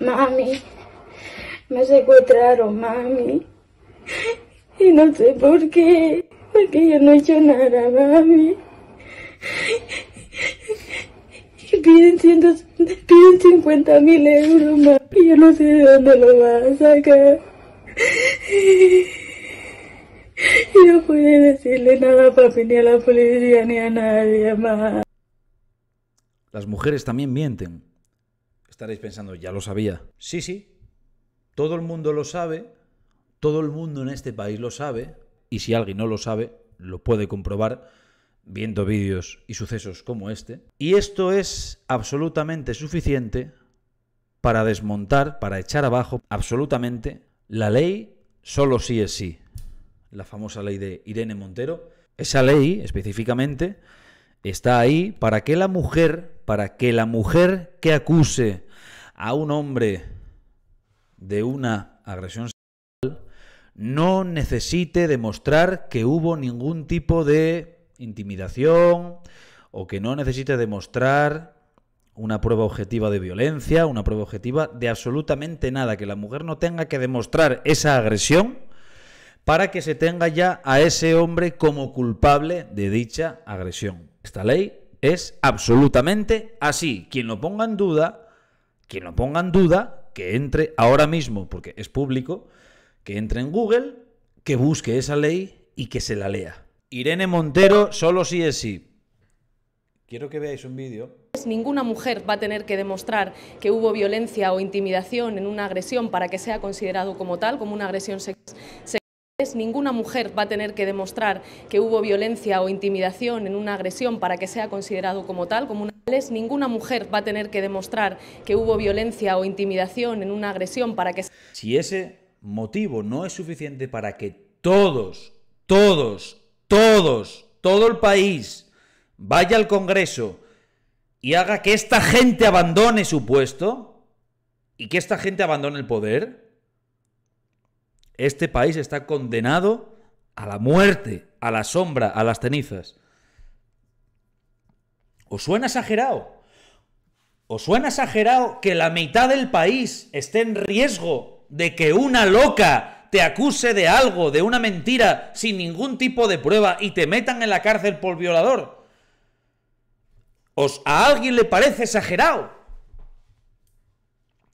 Mami, me secuestraron, mami. Y no sé por qué, porque yo no he hecho nada, mami. Y piden, ciento, piden cincuenta mil euros, mami. Y yo no sé de dónde lo vas a sacar. Y no pude decirle nada a papi, ni a la policía, ni a nadie más. Las mujeres también mienten. Estaréis pensando, ya lo sabía. Sí, sí, todo el mundo lo sabe, todo el mundo en este país lo sabe, y si alguien no lo sabe, lo puede comprobar viendo vídeos y sucesos como este. Y esto es absolutamente suficiente para desmontar, para echar abajo absolutamente la ley solo sí es sí, la famosa ley de Irene Montero. Esa ley específicamente está ahí para que la mujer, para que la mujer que acuse a un hombre de una agresión sexual no necesite demostrar que hubo ningún tipo de intimidación o que no necesite demostrar una prueba objetiva de violencia, una prueba objetiva de absolutamente nada, que la mujer no tenga que demostrar esa agresión para que se tenga ya a ese hombre como culpable de dicha agresión. Esta ley es absolutamente así. Quien lo ponga en duda, quien lo ponga en duda, que entre ahora mismo, porque es público, que entre en Google, que busque esa ley y que se la lea. Irene Montero, solo sí es sí. Quiero que veáis un vídeo. Pues ninguna mujer va a tener que demostrar que hubo violencia o intimidación en una agresión para que sea considerado como tal, como una agresión sexual Ninguna mujer va a tener que demostrar que hubo violencia o intimidación en una agresión para que sea considerado como tal, como una... Ninguna mujer va a tener que demostrar que hubo violencia o intimidación en una agresión para que... Si ese motivo no es suficiente para que todos, todos, todos, todo el país vaya al Congreso y haga que esta gente abandone su puesto y que esta gente abandone el poder, este país está condenado a la muerte, a la sombra, a las cenizas. ¿Os suena exagerado? ¿Os suena exagerado que la mitad del país esté en riesgo de que una loca te acuse de algo, de una mentira, sin ningún tipo de prueba y te metan en la cárcel por violador? ¿Os a alguien le parece exagerado?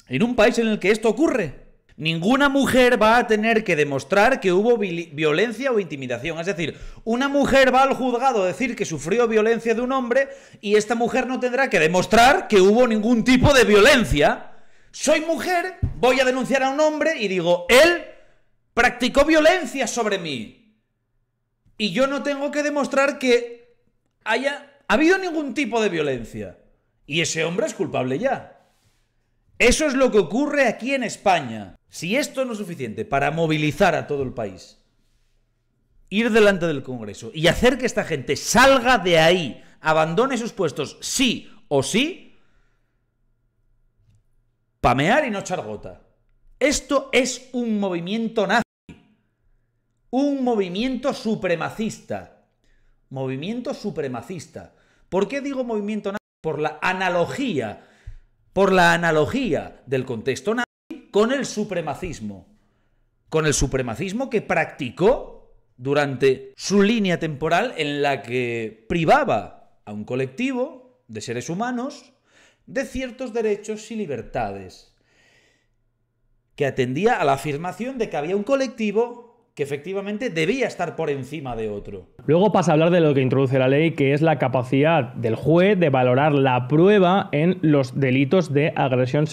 En un país en el que esto ocurre. Ninguna mujer va a tener que demostrar que hubo violencia o intimidación. Es decir, una mujer va al juzgado a decir que sufrió violencia de un hombre y esta mujer no tendrá que demostrar que hubo ningún tipo de violencia. Soy mujer, voy a denunciar a un hombre y digo, él practicó violencia sobre mí. Y yo no tengo que demostrar que haya habido ningún tipo de violencia. Y ese hombre es culpable ya. Eso es lo que ocurre aquí en España. Si esto no es suficiente para movilizar a todo el país, ir delante del Congreso y hacer que esta gente salga de ahí, abandone sus puestos, sí o sí, pamear y no echar gota. Esto es un movimiento nazi, un movimiento supremacista, movimiento supremacista. ¿Por qué digo movimiento nazi? Por la analogía, por la analogía del contexto nazi con el supremacismo, con el supremacismo que practicó durante su línea temporal en la que privaba a un colectivo de seres humanos de ciertos derechos y libertades, que atendía a la afirmación de que había un colectivo que efectivamente debía estar por encima de otro. Luego pasa a hablar de lo que introduce la ley, que es la capacidad del juez de valorar la prueba en los delitos de agresión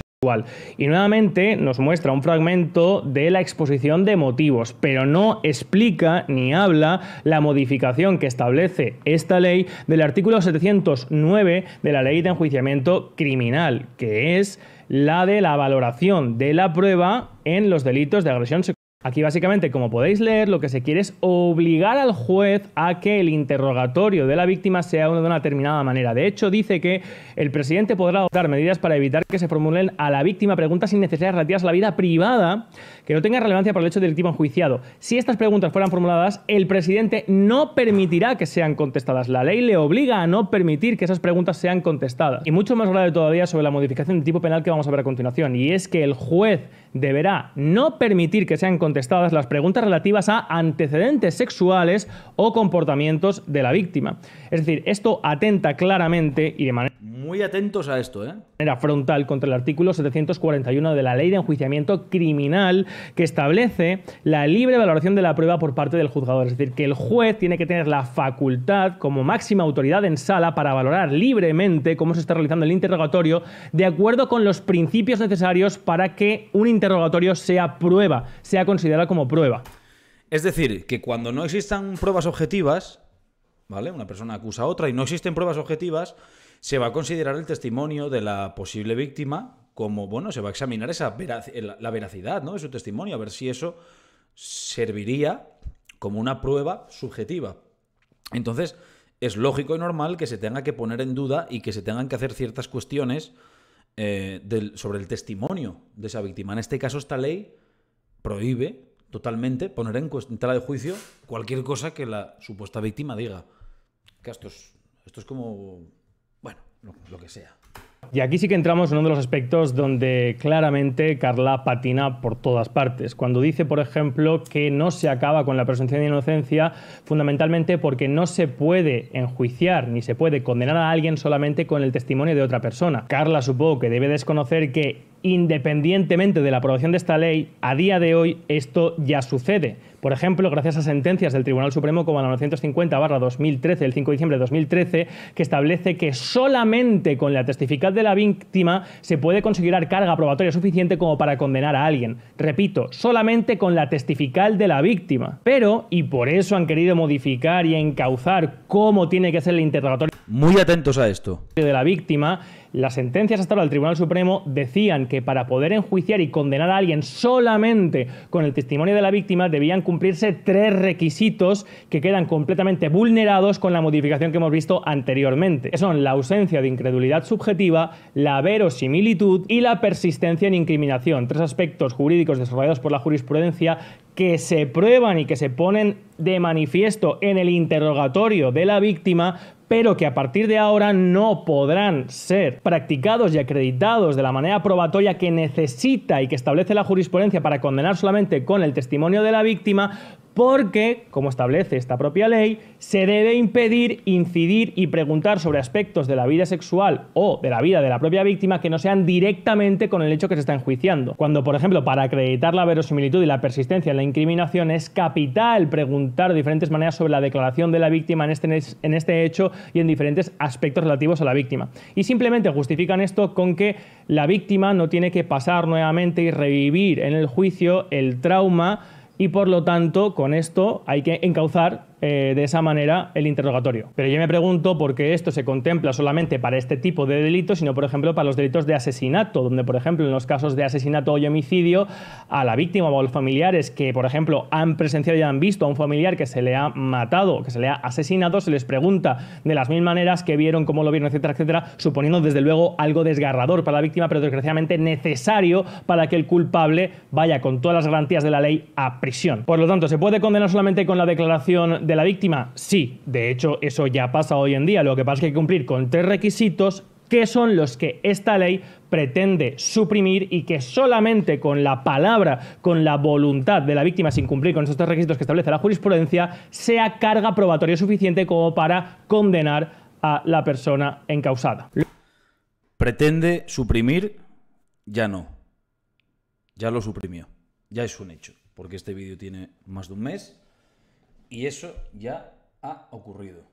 y nuevamente nos muestra un fragmento de la exposición de motivos, pero no explica ni habla la modificación que establece esta ley del artículo 709 de la Ley de Enjuiciamiento Criminal, que es la de la valoración de la prueba en los delitos de agresión sexual. Aquí básicamente, como podéis leer, lo que se quiere es obligar al juez a que el interrogatorio de la víctima sea de una determinada manera. De hecho, dice que el presidente podrá adoptar medidas para evitar que se formulen a la víctima preguntas innecesarias relativas a la vida privada que no tengan relevancia para el hecho delictivo enjuiciado. Si estas preguntas fueran formuladas, el presidente no permitirá que sean contestadas. La ley le obliga a no permitir que esas preguntas sean contestadas. Y mucho más grave todavía sobre la modificación del tipo penal que vamos a ver a continuación, y es que el juez deberá no permitir que sean contestadas contestadas las preguntas relativas a antecedentes sexuales o comportamientos de la víctima. Es decir, esto atenta claramente y de manera muy atentos a esto. ¿eh? Era frontal contra el artículo 741 de la Ley de Enjuiciamiento Criminal que establece la libre valoración de la prueba por parte del juzgador. Es decir, que el juez tiene que tener la facultad como máxima autoridad en sala para valorar libremente cómo se está realizando el interrogatorio de acuerdo con los principios necesarios para que un interrogatorio sea prueba, sea considerado como prueba. Es decir, que cuando no existan pruebas objetivas, ¿vale? Una persona acusa a otra y no existen pruebas objetivas, se va a considerar el testimonio de la posible víctima como, bueno, se va a examinar esa la veracidad ¿no? de su testimonio, a ver si eso serviría como una prueba subjetiva. Entonces, es lógico y normal que se tenga que poner en duda y que se tengan que hacer ciertas cuestiones eh, sobre el testimonio de esa víctima. En este caso, esta ley prohíbe totalmente poner en, tela de juicio cualquier cosa que la supuesta víctima diga. esto es, esto es como lo, que sea. Y aquí sí que entramos en uno de los aspectos donde claramente Carla patina por todas partes. Cuando dice, por ejemplo, que no se acaba con la presunción de inocencia, fundamentalmente porque no se puede enjuiciar ni se puede condenar a alguien solamente con el testimonio de otra persona. Carla supongo que debe desconocer que independientemente de la aprobación de esta ley, a día de hoy esto ya sucede. Por ejemplo, gracias a sentencias del Tribunal Supremo como la 950-2013, el 5 de diciembre de 2013, que establece que solamente con la testifical de la víctima se puede considerar carga probatoria suficiente como para condenar a alguien. Repito, solamente con la testifical de la víctima. Pero, y por eso han querido modificar y encauzar cómo tiene que ser el interrogatorio muy atentos a esto. De la víctima, las sentencias hasta ahora del Tribunal Supremo decían que para poder enjuiciar y condenar a alguien solamente con el testimonio de la víctima debían cumplirse tres requisitos que quedan completamente vulnerados con la modificación que hemos visto anteriormente. son la ausencia de incredulidad subjetiva, la verosimilitud y la persistencia en incriminación. Tres aspectos jurídicos desarrollados por la jurisprudencia que se prueban y que se ponen de manifiesto en el interrogatorio de la víctima pero que a partir de ahora no podrán ser practicados y acreditados de la manera probatoria que necesita y que establece la jurisprudencia para condenar solamente con el testimonio de la víctima, porque, como establece esta propia ley, se debe impedir, incidir y preguntar sobre aspectos de la vida sexual o de la vida de la propia víctima que no sean directamente con el hecho que se está enjuiciando. Cuando, por ejemplo, para acreditar la verosimilitud y la persistencia en la incriminación es capital preguntar de diferentes maneras sobre la declaración de la víctima en este, en este hecho y en diferentes aspectos relativos a la víctima. Y simplemente justifican esto con que la víctima no tiene que pasar nuevamente y revivir en el juicio el trauma y por lo tanto con esto hay que encauzar eh, de esa manera el interrogatorio. Pero yo me pregunto por qué esto se contempla solamente para este tipo de delitos, sino por ejemplo para los delitos de asesinato, donde por ejemplo en los casos de asesinato y homicidio a la víctima o a los familiares que por ejemplo han presenciado y han visto a un familiar que se le ha matado, que se le ha asesinado, se les pregunta de las mil maneras que vieron, cómo lo vieron, etcétera, etcétera, suponiendo desde luego algo desgarrador para la víctima, pero desgraciadamente necesario para que el culpable vaya con todas las garantías de la ley a prisión. Por lo tanto, se puede condenar solamente con la declaración de la víctima? Sí, de hecho eso ya pasa hoy en día, lo que pasa es que hay que cumplir con tres requisitos que son los que esta ley pretende suprimir y que solamente con la palabra, con la voluntad de la víctima sin cumplir con estos tres requisitos que establece la jurisprudencia, sea carga probatoria suficiente como para condenar a la persona encausada. Pretende suprimir, ya no. Ya lo suprimió. Ya es un hecho. Porque este vídeo tiene más de un mes y eso ya ha ocurrido.